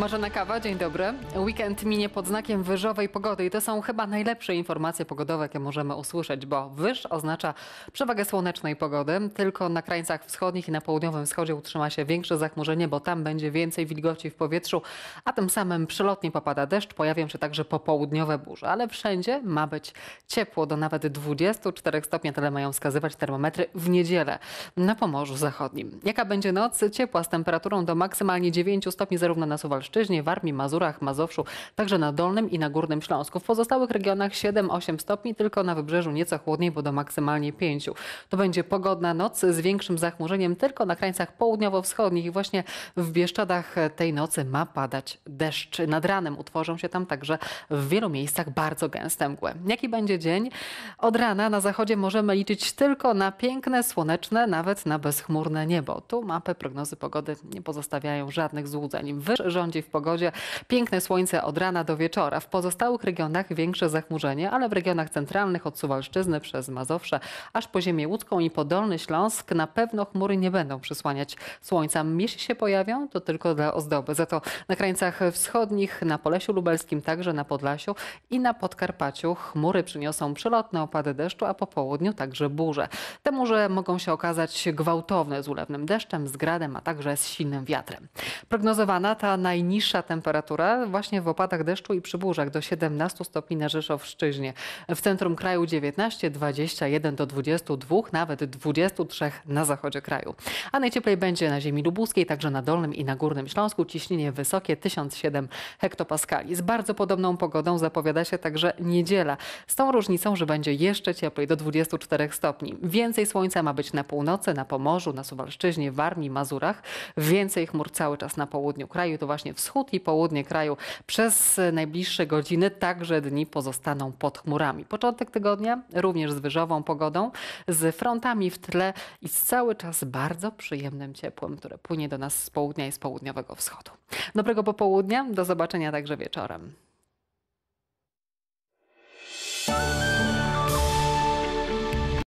Marzena Kawa, dzień dobry. Weekend minie pod znakiem wyżowej pogody i to są chyba najlepsze informacje pogodowe, jakie możemy usłyszeć, bo wyż oznacza przewagę słonecznej pogody. Tylko na krańcach wschodnich i na południowym wschodzie utrzyma się większe zachmurzenie, bo tam będzie więcej wilgoci w powietrzu, a tym samym przelotnie popada deszcz, pojawią się także popołudniowe burze. Ale wszędzie ma być ciepło, do nawet 24 stopni, tyle mają wskazywać termometry w niedzielę na Pomorzu Zachodnim. Jaka będzie noc? Ciepła z temperaturą do maksymalnie 9 stopni zarówno na Suwalszczyźnie, Lubelszczyźnie, w Armii, Mazurach, Mazowszu, także na Dolnym i na Górnym Śląsku. W pozostałych regionach 7-8 stopni, tylko na wybrzeżu nieco chłodniej, bo do maksymalnie 5. To będzie pogodna noc z większym zachmurzeniem tylko na krańcach południowo-wschodnich i właśnie w Bieszczadach tej nocy ma padać deszcz. Nad ranem utworzą się tam także w wielu miejscach bardzo gęste mgły. Jaki będzie dzień? Od rana na zachodzie możemy liczyć tylko na piękne, słoneczne, nawet na bezchmurne niebo. Tu mapy prognozy pogody nie pozostawiają żadnych złudzeń. Wyż w pogodzie. Piękne słońce od rana do wieczora. W pozostałych regionach większe zachmurzenie, ale w regionach centralnych od Suwalszczyzny przez Mazowsze aż po ziemię łódzką i Podolny Śląsk na pewno chmury nie będą przysłaniać słońca. Jeśli się pojawią, to tylko dla ozdoby. Za to na krańcach wschodnich, na Polesiu Lubelskim, także na Podlasiu i na Podkarpaciu chmury przyniosą przelotne opady deszczu, a po południu także burze. temu że mogą się okazać gwałtowne z ulewnym deszczem, z gradem, a także z silnym wiatrem. Prognozowana ta najniższa niższa temperatura właśnie w opadach deszczu i przy burzach do 17 stopni na Rzeszowszczyźnie. W centrum kraju 19, 21 do 22, nawet 23 na zachodzie kraju. A najcieplej będzie na ziemi lubuskiej, także na Dolnym i na Górnym Śląsku. Ciśnienie wysokie 1007 hektopaskali. Z bardzo podobną pogodą zapowiada się także niedziela. Z tą różnicą, że będzie jeszcze cieplej do 24 stopni. Więcej słońca ma być na północy, na Pomorzu, na Suwalszczyźnie, Warmii, Mazurach. Więcej chmur cały czas na południu kraju. To właśnie właśnie wschód i południe kraju przez najbliższe godziny, także dni pozostaną pod chmurami. Początek tygodnia również z wyżową pogodą, z frontami w tle i z cały czas bardzo przyjemnym ciepłem, które płynie do nas z południa i z południowego wschodu. Dobrego popołudnia, do zobaczenia także wieczorem.